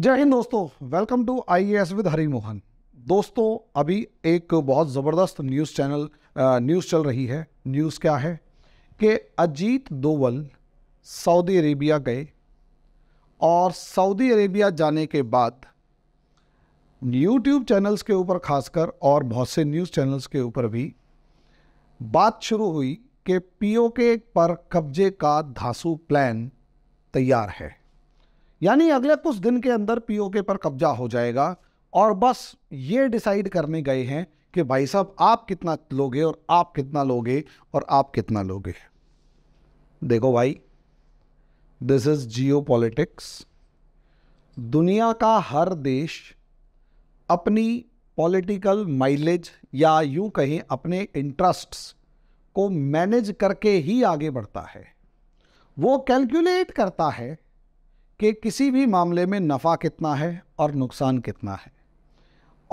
जय हिंद दोस्तों welcome to I S with Hari Mohan दोस्तों अभी एक बहुत ज़बरदस्त न्यूज़ चैनल न्यूज़ चल रही है न्यूज़ क्या है कि अजीत दोवल सऊदी अरेबिया गए और सऊदी अरेबिया जाने के बाद यूट्यूब चैनल्स के ऊपर खासकर और बहुत से न्यूज़ चैनल्स के ऊपर भी बात शुरू हुई कि पीओके पर कब्जे का धांसू प्लान तैयार है यानी अगले कुछ दिन के अंदर पीओके पर कब्जा हो जाएगा और बस ये डिसाइड करने गए हैं कि भाई साहब आप कितना लोगे और आप कितना लोगे और आप कितना लोगे देखो भाई दिस इज़ जियो पॉलिटिक्स दुनिया का हर देश अपनी पॉलिटिकल माइलेज या यूं कहें अपने इंटरेस्ट्स को मैनेज करके ही आगे बढ़ता है वो कैलकुलेट करता है कि किसी भी मामले में नफ़ा कितना है और नुकसान कितना है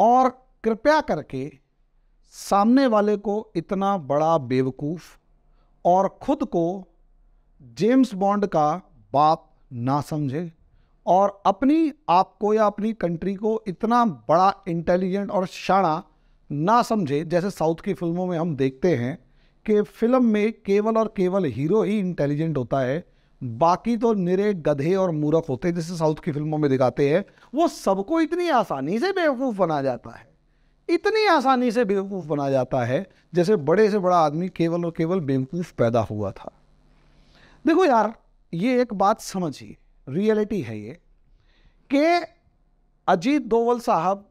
और कृपया करके सामने वाले को इतना बड़ा बेवकूफ़ और ख़ुद को जेम्स बॉन्ड का बाप ना समझे और अपनी आप को या अपनी कंट्री को इतना बड़ा इंटेलिजेंट और शाणा ना समझे जैसे साउथ की फिल्मों में हम देखते हैं कि फिल्म में केवल और केवल हीरो ही इंटेलिजेंट होता है बाकी तो निरे गधे और मूर्ख होते हैं जैसे साउथ की फिल्मों में दिखाते हैं वो सबको इतनी आसानी से बेवकूफ़ बना जाता है इतनी आसानी से बेवकूफ़ बना जाता है जैसे बड़े से बड़ा आदमी केवल और केवल बेवकूफ़ पैदा हुआ था देखो यार ये एक बात समझिए रियलिटी है ये कि अजीत दोवल साहब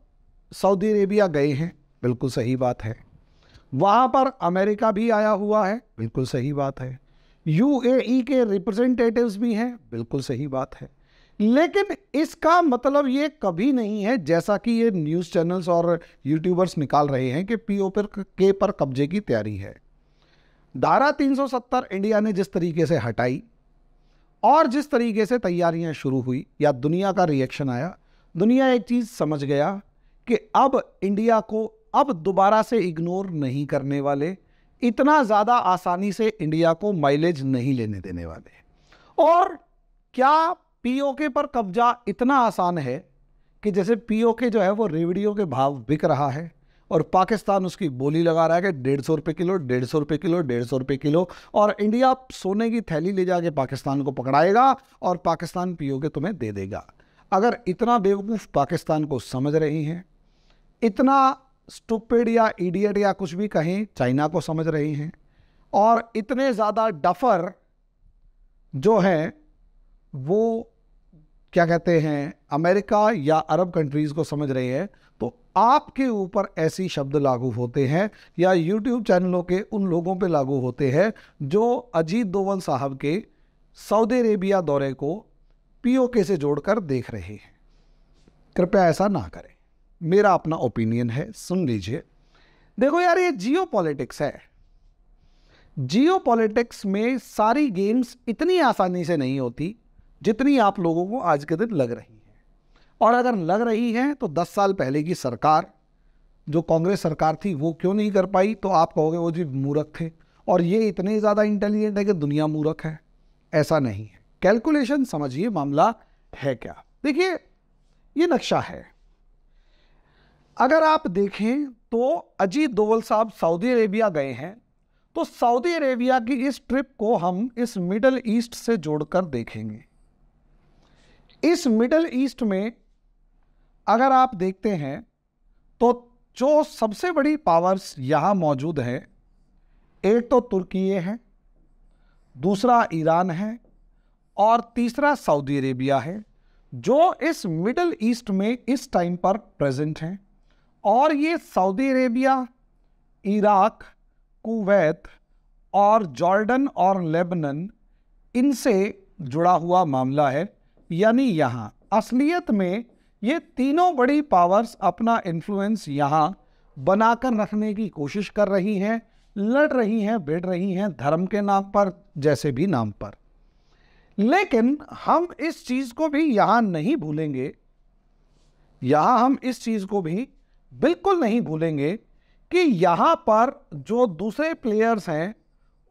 सऊदी अरेबिया गए हैं बिल्कुल सही बात है वहाँ पर अमेरिका भी आया हुआ है बिल्कुल सही बात है यूएई e के रिप्रेजेंटेटिव्स भी हैं बिल्कुल सही बात है लेकिन इसका मतलब ये कभी नहीं है जैसा कि ये न्यूज़ चैनल्स और यूट्यूबर्स निकाल रहे हैं कि पीओ पर के पर कब्जे की तैयारी है धारा 370 इंडिया ने जिस तरीके से हटाई और जिस तरीके से तैयारियां शुरू हुई या दुनिया का रिएक्शन आया दुनिया एक चीज़ समझ गया कि अब इंडिया को अब दोबारा से इग्नोर नहीं करने वाले इतना ज़्यादा आसानी से इंडिया को माइलेज नहीं लेने देने वाले और क्या पीओके पर कब्जा इतना आसान है कि जैसे पीओके जो है वो रेवड़ियों के भाव बिक रहा है और पाकिस्तान उसकी बोली लगा रहा है कि डेढ़ सौ रुपये किलो डेढ़ सौ रुपये किलो डेढ़ सौ रुपये किलो और इंडिया सोने की थैली ले जाके पाकिस्तान को पकड़ाएगा और पाकिस्तान पीओके तुम्हें दे देगा अगर इतना बेवकूफ़ पाकिस्तान को समझ रही हैं इतना स्टूपिड या इडियट या कुछ भी कहें चाइना को समझ रही हैं और इतने ज़्यादा डफर जो हैं वो क्या कहते हैं अमेरिका या अरब कंट्रीज़ को समझ रही है तो आपके ऊपर ऐसी शब्द लागू होते हैं या यूट्यूब चैनलों के उन लोगों पे लागू होते हैं जो अजीत दोवल साहब के सऊदी अरेबिया दौरे को पीओके से जोड़कर देख रहे हैं कृपया ऐसा ना करें मेरा अपना ओपिनियन है सुन लीजिए देखो यार ये जियो पॉलिटिक्स है जियो पॉलिटिक्स में सारी गेम्स इतनी आसानी से नहीं होती जितनी आप लोगों को आज के दिन लग रही है और अगर लग रही है तो 10 साल पहले की सरकार जो कांग्रेस सरकार थी वो क्यों नहीं कर पाई तो आप कहोगे वो जी मूर्ख थे और ये इतने ज़्यादा इंटेलिजेंट है कि दुनिया मूर्ख है ऐसा नहीं है कैलकुलेशन समझिए मामला है क्या देखिए ये नक्शा है अगर आप देखें तो अजीत दोवल साहब सऊदी अरेबिया गए हैं तो सऊदी अरेबिया की इस ट्रिप को हम इस मिडल ईस्ट से जोड़कर देखेंगे इस मिडल ईस्ट में अगर आप देखते हैं तो जो सबसे बड़ी पावर्स यहाँ मौजूद हैं एक तो तुर्की है दूसरा ईरान है और तीसरा सऊदी अरेबिया है जो इस मिडल ईस्ट में इस टाइम पर प्रेजेंट हैं और ये सऊदी अरेबिया इराक कुवैत और जॉर्डन और लेबनन इनसे जुड़ा हुआ मामला है यानी यहाँ असलियत में ये तीनों बड़ी पावर्स अपना इन्फ्लुएंस यहाँ बनाकर रखने की कोशिश कर रही हैं लड़ रही हैं भिड़ रही हैं धर्म के नाम पर जैसे भी नाम पर लेकिन हम इस चीज़ को भी यहाँ नहीं भूलेंगे यहाँ हम इस चीज़ को भी बिल्कुल नहीं भूलेंगे कि यहाँ पर जो दूसरे प्लेयर्स हैं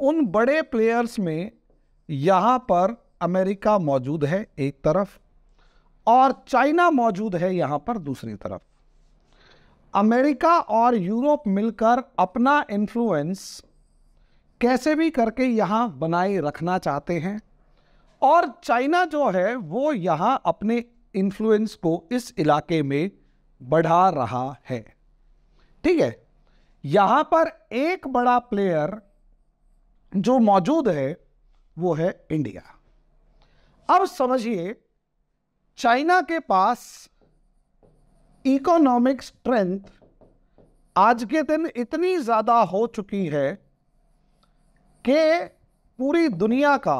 उन बड़े प्लेयर्स में यहाँ पर अमेरिका मौजूद है एक तरफ और चाइना मौजूद है यहाँ पर दूसरी तरफ अमेरिका और यूरोप मिलकर अपना इन्फ्लुएंस कैसे भी करके यहाँ बनाए रखना चाहते हैं और चाइना जो है वो यहाँ अपने इन्फ्लुएंस को इस इलाके में बढ़ा रहा है ठीक है यहां पर एक बड़ा प्लेयर जो मौजूद है वो है इंडिया अब समझिए चाइना के पास इकोनॉमिक स्ट्रेंथ आज के दिन इतनी ज़्यादा हो चुकी है कि पूरी दुनिया का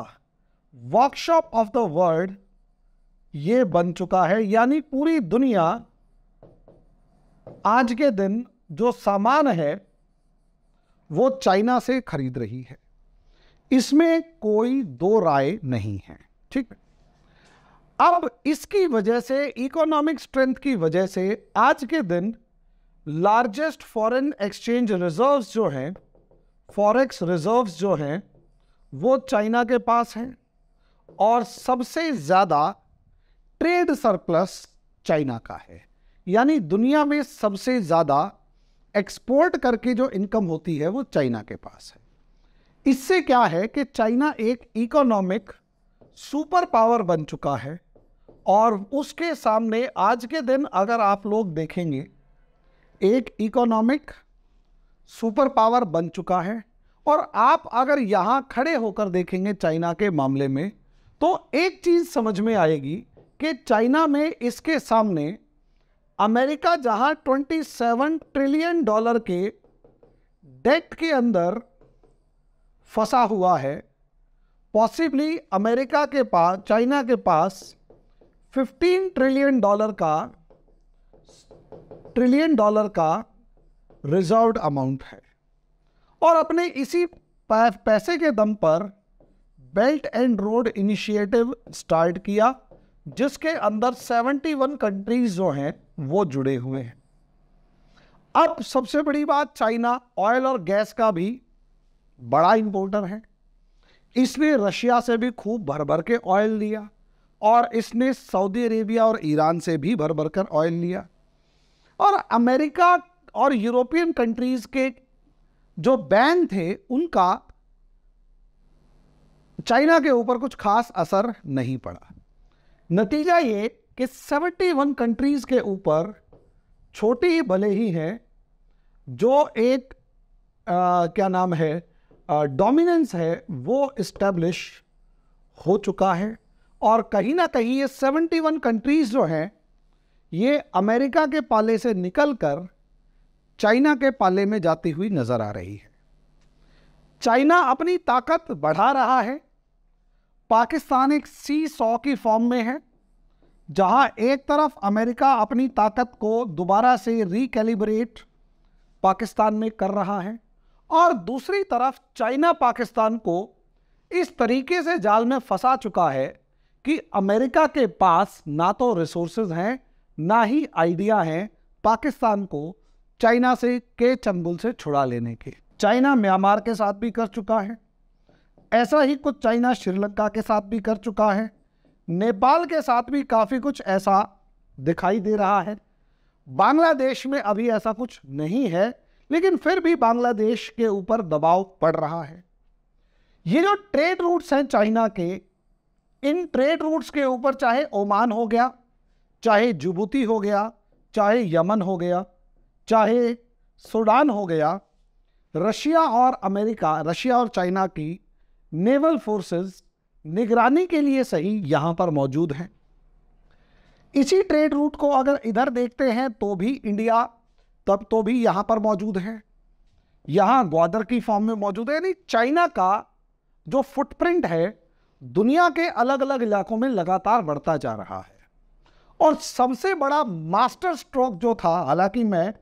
वर्कशॉप ऑफ द वर्ल्ड ये बन चुका है यानी पूरी दुनिया आज के दिन जो सामान है वो चाइना से खरीद रही है इसमें कोई दो राय नहीं है ठीक है अब इसकी वजह से इकोनॉमिक स्ट्रेंथ की वजह से आज के दिन लार्जेस्ट फॉरेन एक्सचेंज रिजर्व्स जो हैं फॉरेक्स रिजर्व्स जो हैं वो चाइना के पास हैं और सबसे ज़्यादा ट्रेड सरप्लस चाइना का है यानी दुनिया में सबसे ज़्यादा एक्सपोर्ट करके जो इनकम होती है वो चाइना के पास है इससे क्या है कि चाइना एक इकोनॉमिक सुपर पावर बन चुका है और उसके सामने आज के दिन अगर आप लोग देखेंगे एक इकोनॉमिक सुपर पावर बन चुका है और आप अगर यहाँ खड़े होकर देखेंगे चाइना के मामले में तो एक चीज़ समझ में आएगी कि चाइना में इसके सामने अमेरिका जहां 27 ट्रिलियन डॉलर के डेट के अंदर फंसा हुआ है पॉसिबली अमेरिका के पास चाइना के पास 15 ट्रिलियन डॉलर का ट्रिलियन डॉलर का रिजर्व अमाउंट है और अपने इसी पैसे के दम पर belt and road initiative start किया जिसके अंदर 71 कंट्रीज जो हैं वो जुड़े हुए हैं अब सबसे बड़ी बात चाइना ऑयल और गैस का भी बड़ा इम्पोर्टर है इसने रशिया से भी खूब भर भर के ऑयल लिया और इसने सऊदी अरेबिया और ईरान से भी भर भर कर ऑयल लिया और अमेरिका और यूरोपियन कंट्रीज़ के जो बैन थे उनका चाइना के ऊपर कुछ खास असर नहीं पड़ा नतीजा ये कि 71 कंट्रीज़ के ऊपर छोटी ही भले ही है जो एक आ, क्या नाम है डोमिनेंस है वो इस्टेब्लिश हो चुका है और कहीं ना कहीं ये 71 कंट्रीज़ जो हैं ये अमेरिका के पाले से निकलकर चाइना के पाले में जाती हुई नज़र आ रही है चाइना अपनी ताकत बढ़ा रहा है पाकिस्तान एक सी सौ की फॉर्म में है जहां एक तरफ अमेरिका अपनी ताकत को दोबारा से रिकेलिब्रेट पाकिस्तान में कर रहा है और दूसरी तरफ चाइना पाकिस्तान को इस तरीके से जाल में फंसा चुका है कि अमेरिका के पास ना तो रिसोर्सेज हैं ना ही आइडिया हैं पाकिस्तान को चाइना से के चंगुल से छुड़ा लेने के चाइना म्यांमार के साथ भी कर चुका है ऐसा ही कुछ चाइना श्रीलंका के साथ भी कर चुका है नेपाल के साथ भी काफ़ी कुछ ऐसा दिखाई दे रहा है बांग्लादेश में अभी ऐसा कुछ नहीं है लेकिन फिर भी बांग्लादेश के ऊपर दबाव पड़ रहा है ये जो ट्रेड रूट्स हैं चाइना के इन ट्रेड रूट्स के ऊपर चाहे ओमान हो गया चाहे जुबूती हो गया चाहे यमन हो गया चाहे सूडान हो गया रशिया और अमेरिका रशिया और चाइना की नेवल फोर्सेस निगरानी के लिए सही यहाँ पर मौजूद हैं इसी ट्रेड रूट को अगर इधर देखते हैं तो भी इंडिया तब तो भी यहाँ पर मौजूद है यहाँ ग्वादर की फॉर्म में मौजूद है यानी चाइना का जो फुटप्रिंट है दुनिया के अलग अलग इलाकों में लगातार बढ़ता जा रहा है और सबसे बड़ा मास्टर स्ट्रोक जो था हालांकि मैं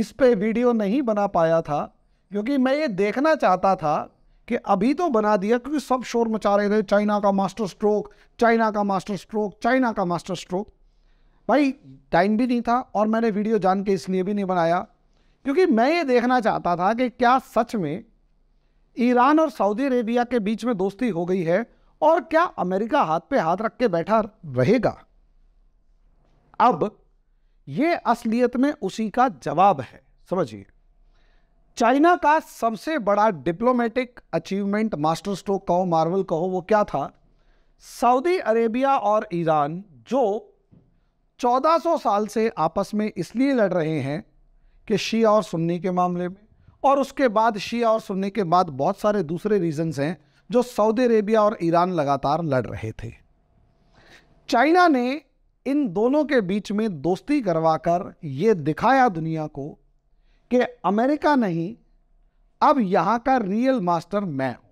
इस पर वीडियो नहीं बना पाया था क्योंकि मैं ये देखना चाहता था कि अभी तो बना दिया क्योंकि सब शोर मचा रहे थे चाइना का मास्टर स्ट्रोक चाइना का मास्टर स्ट्रोक चाइना का मास्टर स्ट्रोक भाई टाइम भी नहीं था और मैंने वीडियो जान के इसलिए भी नहीं बनाया क्योंकि मैं ये देखना चाहता था कि क्या सच में ईरान और सऊदी अरेबिया के बीच में दोस्ती हो गई है और क्या अमेरिका हाथ पे हाथ रख के बैठा रहेगा अब ये असलियत में उसी का जवाब है समझिए चाइना का सबसे बड़ा डिप्लोमेटिक अचीवमेंट मास्टर स्ट्रोक कहो मार्वल कहो वो क्या था सऊदी अरेबिया और ईरान जो 1400 साल से आपस में इसलिए लड़ रहे हैं कि शी और सुन्नी के मामले में और उसके बाद शी और सुन्नी के बाद बहुत सारे दूसरे रीजंस हैं जो सऊदी अरेबिया और ईरान लगातार लड़ रहे थे चाइना ने इन दोनों के बीच में दोस्ती करवाकर ये दिखाया दुनिया को कि अमेरिका नहीं अब यहाँ का रियल मास्टर मैं हूँ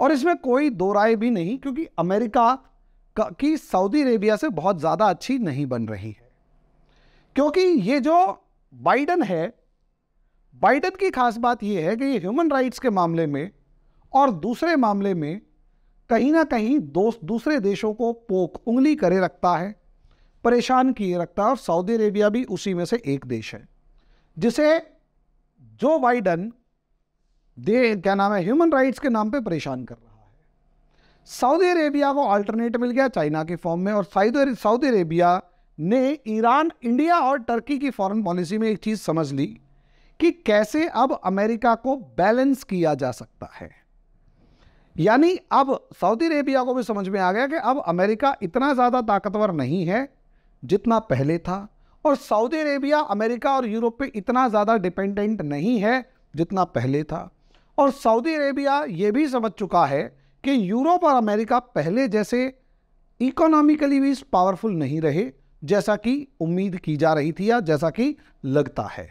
और इसमें कोई दो राय भी नहीं क्योंकि अमेरिका की सऊदी अरेबिया से बहुत ज़्यादा अच्छी नहीं बन रही है क्योंकि ये जो बाइडन है बाइडन की खास बात यह है कि ये ह्यूमन राइट्स के मामले में और दूसरे मामले में कहीं ना कहीं दोस्त दूसरे देशों को पोक उंगली करे रखता है परेशान किए रखता है और सऊदी अरेबिया भी उसी में से एक देश है जिसे जो बाइडन दे क्या नाम है ह्यूमन राइट्स के नाम पे परेशान कर रहा है सऊदी अरेबिया को अल्टरनेट मिल गया चाइना के फॉर्म में और सऊदी अरेबिया ने ईरान इंडिया और टर्की की फॉरेन पॉलिसी में एक चीज़ समझ ली कि कैसे अब अमेरिका को बैलेंस किया जा सकता है यानी अब सऊदी अरेबिया को भी समझ में आ गया कि अब अमेरिका इतना ज़्यादा ताकतवर नहीं है जितना पहले था और सऊदी अरेबिया अमेरिका और यूरोप पे इतना ज़्यादा डिपेंडेंट नहीं है जितना पहले था और सऊदी अरेबिया ये भी समझ चुका है कि यूरोप और अमेरिका पहले जैसे इकोनॉमिकली भी पावरफुल नहीं रहे जैसा कि उम्मीद की जा रही थी या जैसा कि लगता है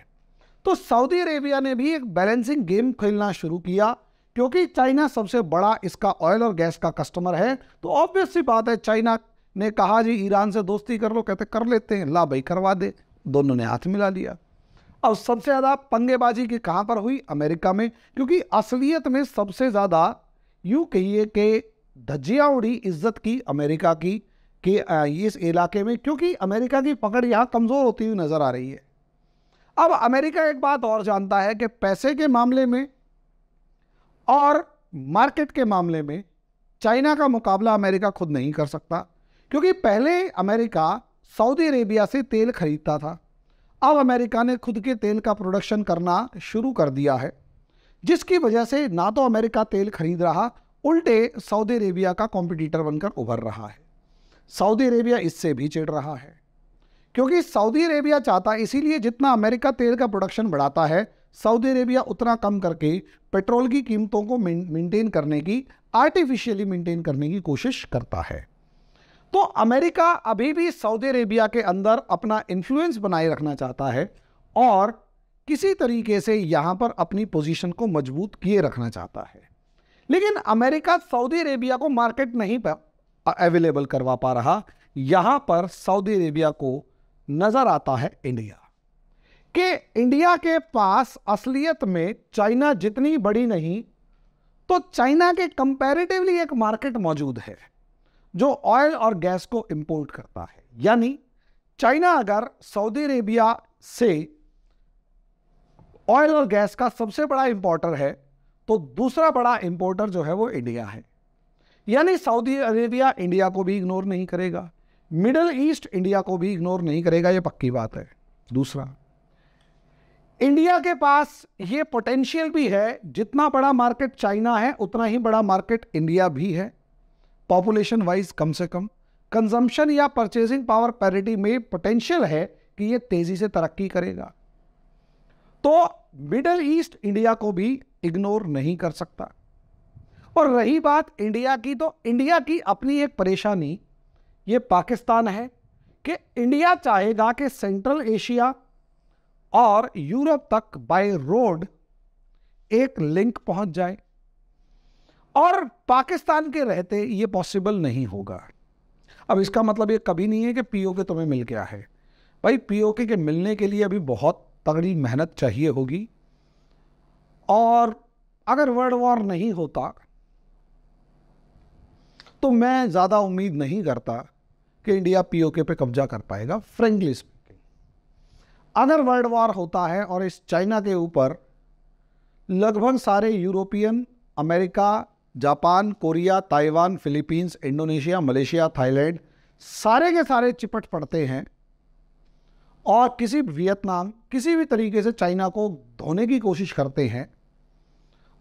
तो सऊदी अरेबिया ने भी एक बैलेंसिंग गेम खेलना शुरू किया क्योंकि चाइना सबसे बड़ा इसका ऑयल और गैस का कस्टमर है तो ऑब्वियस सी बात है चाइना ने कहा जी ईरान से दोस्ती कर लो कहते कर लेते हैं ला भाई करवा दे दोनों ने हाथ मिला लिया अब सबसे ज़्यादा पंगेबाजी की कहाँ पर हुई अमेरिका में क्योंकि असलियत में सबसे ज़्यादा यूँ कहिए कि धजिया उड़ी इज्जत की अमेरिका की कि इस इलाके में क्योंकि अमेरिका की पकड़ यहाँ कमज़ोर होती हुई नज़र आ रही है अब अमेरिका एक बात और जानता है कि पैसे के मामले में और मार्केट के मामले में चाइना का मुकाबला अमेरिका खुद नहीं कर सकता क्योंकि पहले अमेरिका सऊदी अरेबिया से तेल खरीदता था अब अमेरिका ने खुद के तेल का प्रोडक्शन करना शुरू कर दिया है जिसकी वजह से ना तो अमेरिका तेल खरीद रहा उल्टे सऊदी अरेबिया का कॉम्पिटिटर बनकर उभर रहा है सऊदी अरेबिया इससे भी चिड़ रहा है क्योंकि सऊदी अरेबिया चाहता है इसीलिए जितना अमेरिका तेल का प्रोडक्शन बढ़ाता है सऊदी अरेबिया उतना कम करके पेट्रोल की कीमतों को मेंटेन करने की आर्टिफिशियली मेंटेन करने की कोशिश करता है तो अमेरिका अभी भी सऊदी अरेबिया के अंदर अपना इन्फ्लुएंस बनाए रखना चाहता है और किसी तरीके से यहाँ पर अपनी पोजीशन को मजबूत किए रखना चाहता है लेकिन अमेरिका सऊदी अरेबिया को मार्केट नहीं अवेलेबल करवा पा रहा यहाँ पर सऊदी अरेबिया को नज़र आता है इंडिया कि इंडिया के पास असलियत में चाइना जितनी बड़ी नहीं तो चाइना के कंपैरेटिवली एक मार्केट मौजूद है जो ऑयल और गैस को इंपोर्ट करता है यानी चाइना अगर सऊदी अरेबिया से ऑयल और गैस का सबसे बड़ा इंपोर्टर है तो दूसरा बड़ा इंपोर्टर जो है वो इंडिया है यानी सऊदी अरेबिया इंडिया को भी इग्नोर नहीं करेगा मिडल ईस्ट इंडिया को भी इग्नोर नहीं करेगा ये पक्की बात है दूसरा इंडिया के पास ये पोटेंशियल भी है जितना बड़ा मार्केट चाइना है उतना ही बड़ा मार्केट इंडिया भी है पॉपुलेशन वाइज कम से कम कंजम्पशन या परचेजिंग पावर पैरिटी में पोटेंशियल है कि ये तेज़ी से तरक्की करेगा तो मिडल ईस्ट इंडिया को भी इग्नोर नहीं कर सकता और रही बात इंडिया की तो इंडिया की अपनी एक परेशानी ये पाकिस्तान है कि इंडिया चाहेगा कि सेंट्रल एशिया और यूरोप तक बाय रोड एक लिंक पहुंच जाए और पाकिस्तान के रहते ये पॉसिबल नहीं होगा अब इसका मतलब ये कभी नहीं है कि पीओके के तुम्हें मिल गया है भाई पीओके के मिलने के लिए अभी बहुत तगड़ी मेहनत चाहिए होगी और अगर वर्ल्ड वॉर नहीं होता तो मैं ज़्यादा उम्मीद नहीं करता कि इंडिया पीओके पे कब्जा कर पाएगा फ्रेंकली स्पीकिंग अगर वर्ल्ड वॉर होता है और इस चाइना के ऊपर लगभग सारे European America Japan Korea Taiwan Philippines Indonesia Malaysia Thailand सारे के सारे चिपट पड़ते हैं और किसी वियतनाम किसी भी तरीके से चाइना को धोने की कोशिश करते हैं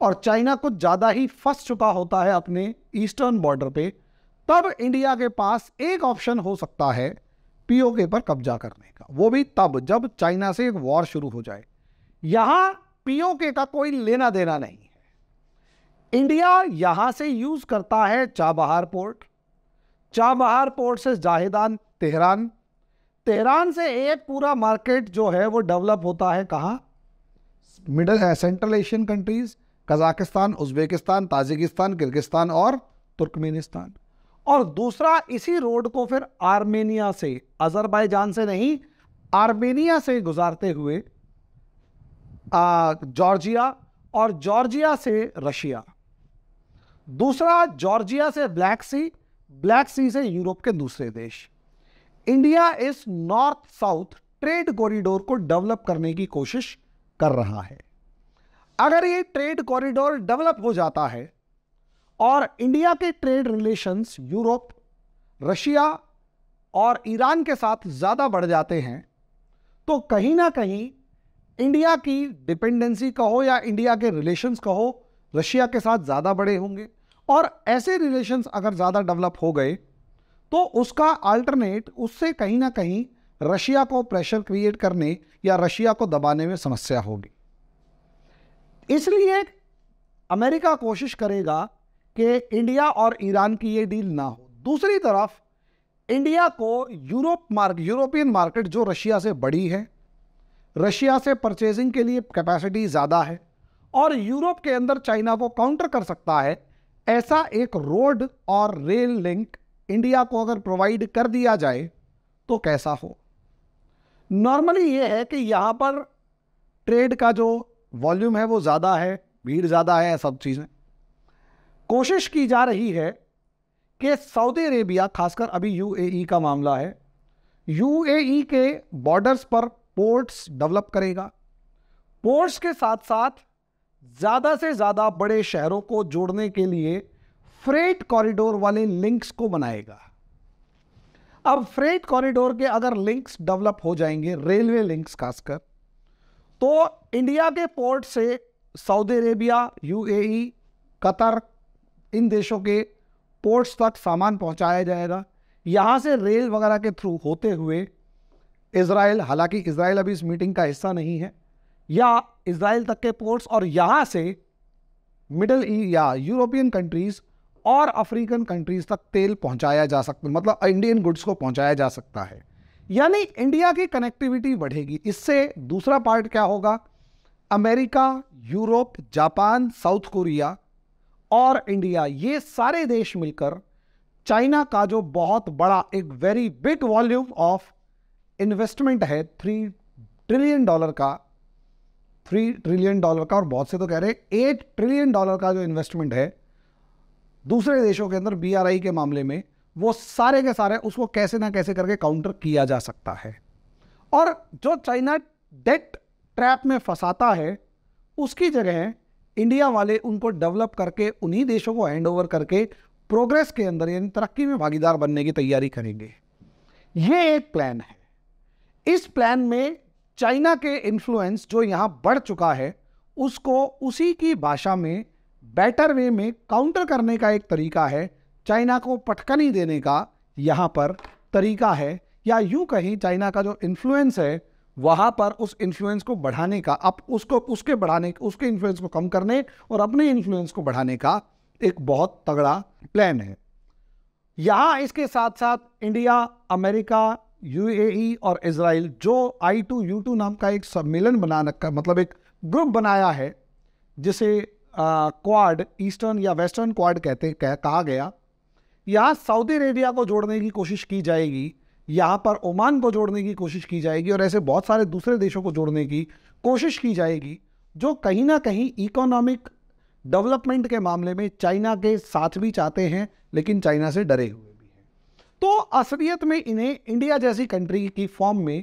और चाइना कुछ ज़्यादा ही फंस चुका होता है अपने ईस्टर्न बॉर्डर पे तब इंडिया के पास एक ऑप्शन हो सकता है पीओके पर कब्जा करने का वो भी तब जब चाइना से एक वॉर शुरू हो जाए यहाँ पीओके का कोई लेना देना नहीं इंडिया यहाँ से यूज़ करता है चाबहार पोर्ट चाबहार पोर्ट से जाहिदान तेहरान तेहरान से एक पूरा मार्केट जो है वो डेवलप होता है कहाँ मिडल है central Asian countries Kazakhstan Uzbekistan Tajikistan Kyrgyzstan और तुर्कमेनिस्तान और दूसरा इसी रोड को फिर आर्मेनिया से अजरबैजान से नहीं आर्मेनिया से गुजारते हुए जॉर्जिया और जॉर्जिया से रशिया दूसरा जॉर्जिया से ब्लैक सी ब्लैक सी से यूरोप के दूसरे देश इंडिया इस नॉर्थ साउथ ट्रेड कॉरिडोर को डेवलप करने की कोशिश कर रहा है अगर ये ट्रेड कॉरिडोर डेवलप हो जाता है और इंडिया के ट्रेड रिलेशंस यूरोप रशिया और ईरान के साथ ज़्यादा बढ़ जाते हैं तो कहीं ना कहीं इंडिया की डिपेंडेंसी कहो या इंडिया के रिलेशंस कहो रशिया के साथ ज़्यादा बड़े होंगे और ऐसे रिलेशंस अगर ज़्यादा डेवलप हो गए तो उसका अल्टरनेट उससे कहीं ना कहीं रशिया को प्रेशर क्रिएट करने या रशिया को दबाने में समस्या होगी इसलिए अमेरिका कोशिश करेगा कि इंडिया और ईरान की ये डील ना हो दूसरी तरफ इंडिया को यूरोप मार्क यूरोपियन मार्केट जो रशिया से बड़ी है रशिया से परचेजिंग के लिए कैपेसिटी ज़्यादा है और यूरोप के अंदर चाइना को काउंटर कर सकता है ऐसा एक रोड और रेल लिंक इंडिया को अगर प्रोवाइड कर दिया जाए तो कैसा हो नॉर्मली ये है कि यहाँ पर ट्रेड का जो वॉल्यूम है वो ज़्यादा है भीड़ ज़्यादा है सब चीज़ें कोशिश की जा रही है कि सऊदी अरेबिया खासकर अभी यूएई e का मामला है यूएई e के बॉर्डर्स पर पोर्ट्स डेवलप करेगा पोर्ट्स के साथ साथ ज़्यादा से ज़्यादा बड़े शहरों को जोड़ने के लिए फ्रेट कॉरिडोर वाले लिंक्स को बनाएगा अब फ्रेट कॉरिडोर के अगर लिंक्स डेवलप हो जाएंगे रेलवे लिंक्स खासकर तो इंडिया के पोर्ट से सऊदी अरेबिया यूएई, कतर इन देशों के पोर्ट्स तक सामान पहुंचाया जाएगा यहाँ से रेल वगैरह के थ्रू होते हुए इसराइल हालांकि इसराइल अभी इस मीटिंग का हिस्सा नहीं है या इसराइल तक के पोर्ट्स और यहाँ से मिडल ई e या यूरोपियन कंट्रीज़ और अफ्रीकन कंट्रीज़ तक तेल पहुँचाया जा सकता मतलब इंडियन गुड्स को पहुँचाया जा सकता है यानी इंडिया की कनेक्टिविटी बढ़ेगी इससे दूसरा पार्ट क्या होगा America Europe Japan south Korea और इंडिया ये सारे देश मिलकर चाइना का जो बहुत बड़ा एक very big volume of investment है थ्री ट्रिलियन डॉलर का थ्री ट्रिलियन डॉलर का और बहुत से तो कह रहे हैं एट ट्रिलियन डॉलर का जो इन्वेस्टमेंट है दूसरे देशों के अंदर बी के मामले में वो सारे के सारे उसको कैसे ना कैसे करके काउंटर किया जा सकता है और जो चाइना डेट ट्रैप में फंसाता है उसकी जगह इंडिया वाले उनको डेवलप करके उन्हीं देशों को हैंड ओवर करके प्रोग्रेस के अंदर यानी तरक्की में भागीदार बनने की तैयारी करेंगे ये एक प्लान है इस प्लान में चाइना के इन्फ्लुएंस जो यहाँ बढ़ चुका है उसको उसी की भाषा में बेटर वे में काउंटर करने का एक तरीका है चाइना को पटकनी देने का यहाँ पर तरीका है या यूँ कहीं चाइना का जो इन्फ्लुएंस है वहाँ पर उस इन्फ्लुएंस को बढ़ाने का अब उसको उसके बढ़ाने उसके इन्फ्लुएंस को कम करने और अपने इन्फ्लुएंस को बढ़ाने का एक बहुत तगड़ा प्लान है यहाँ इसके साथ साथ इंडिया अमेरिका यूएई और इसराइल जो आई टू यू टू नाम का एक सम्मेलन बना रखा मतलब एक ग्रुप बनाया है जिसे क्वाड ईस्टर्न या वेस्टर्न क्वाड कहते कह, कहा गया यहाँ सऊदी अरेबिया को जोड़ने की कोशिश की जाएगी यहाँ पर ओमान को जोड़ने की कोशिश की जाएगी और ऐसे बहुत सारे दूसरे देशों को जोड़ने की कोशिश की जाएगी जो कहीं ना कहीं इकोनॉमिक डेवलपमेंट के मामले में चाइना के साथ भी चाहते हैं लेकिन चाइना से डरे हुए तो असलियत में इन्हें इंडिया जैसी कंट्री की फॉर्म में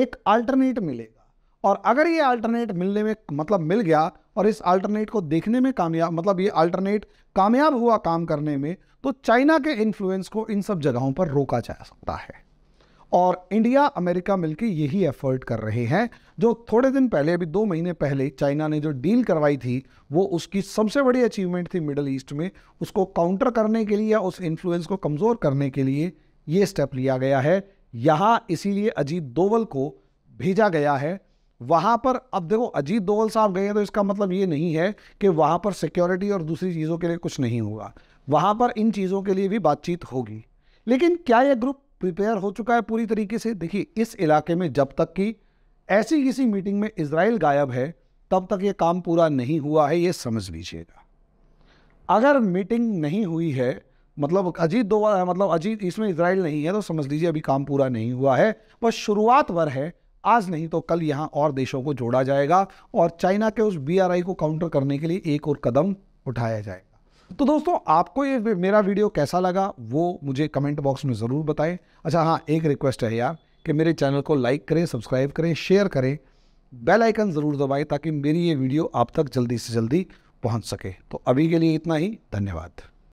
एक अल्टरनेट मिलेगा और अगर ये अल्टरनेट मिलने में मतलब मिल गया और इस अल्टरनेट को देखने में कामयाब मतलब ये अल्टरनेट कामयाब हुआ काम करने में तो चाइना के इन्फ्लुएंस को इन सब जगहों पर रोका जा सकता है और इंडिया अमेरिका मिलकर यही एफर्ट कर रहे हैं जो थोड़े दिन पहले अभी दो महीने पहले चाइना ने जो डील करवाई थी वो उसकी सबसे बड़ी अचीवमेंट थी मिडल ईस्ट में उसको काउंटर करने के लिए या उस इन्फ्लुएंस को कमज़ोर करने के लिए ये स्टेप लिया गया है यहाँ इसीलिए अजीत दोवल को भेजा गया है वहाँ पर अब देखो अजीत दोवल साहब गए हैं तो इसका मतलब ये नहीं है कि वहाँ पर सिक्योरिटी और दूसरी चीज़ों के लिए कुछ नहीं होगा वहाँ पर इन चीज़ों के लिए भी बातचीत होगी लेकिन क्या यह ग्रुप प्रिपेयर हो चुका है पूरी तरीके से देखिए इस इलाके में जब तक कि ऐसी किसी मीटिंग में इसराइल गायब है तब तक ये काम पूरा नहीं हुआ है ये समझ लीजिएगा अगर मीटिंग नहीं हुई है मतलब अजीत दो मतलब अजीत इसमें इसराइल नहीं है तो समझ लीजिए अभी काम पूरा नहीं हुआ है बस शुरुआत वर है आज नहीं तो कल यहाँ और देशों को जोड़ा जाएगा और चाइना के उस बी को काउंटर करने के लिए एक और कदम उठाया जाएगा तो दोस्तों आपको ये मेरा वीडियो कैसा लगा वो मुझे कमेंट बॉक्स में ज़रूर बताएं अच्छा हाँ एक रिक्वेस्ट है यार कि मेरे चैनल को लाइक करें सब्सक्राइब करें शेयर करें बेल आइकन ज़रूर दबाएं ताकि मेरी ये वीडियो आप तक जल्दी से जल्दी पहुंच सके तो अभी के लिए इतना ही धन्यवाद